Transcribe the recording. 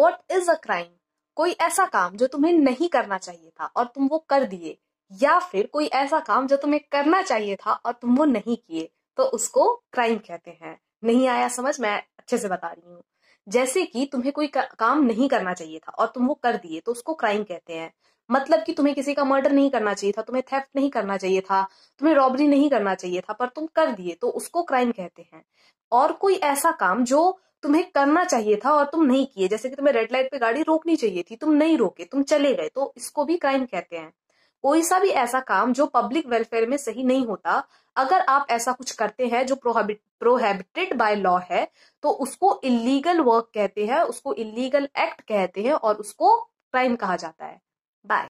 what is a crime कोई ऐसा काम जो तुम्हें नहीं करना चाहिए था और तुम वो कर दिए या फिर कोई ऐसा काम जो तुम्हें करना चाहिए था और तुम वो नहीं किए तो उसको क्राइम कहते हैं नहीं आया समझ मैं अच्छे से बता रही हूँ जैसे कि तुम्हें कोई काम नहीं करना चाहिए था और तुम वो कर दिए तो उसको क्राइम कहते हैं मतलब कि तुम्हें किसी का मर्डर नहीं करना चाहिए था तुम्हें थेफ्ट नहीं करना चाहिए था तुम्हें रॉबरी नहीं करना चाहिए था पर तुम कर दिए तो उसको क्राइम कहते हैं और कोई ऐसा काम जो तुम्हें करना चाहिए था और तुम नहीं किए जैसे कि तुम्हें रेड लाइट पे गाड़ी रोकनी चाहिए थी तुम नहीं रोके तुम चले गए तो इसको भी क्राइम कहते हैं कोई सा भी ऐसा काम जो पब्लिक वेलफेयर में सही नहीं होता अगर आप ऐसा कुछ करते हैं जो प्रोहिबिट प्रोहेबिटेड बाय लॉ है तो उसको इलीगल वर्क कहते हैं उसको इलीगल एक्ट कहते हैं और उसको क्राइम कहा जाता है बाय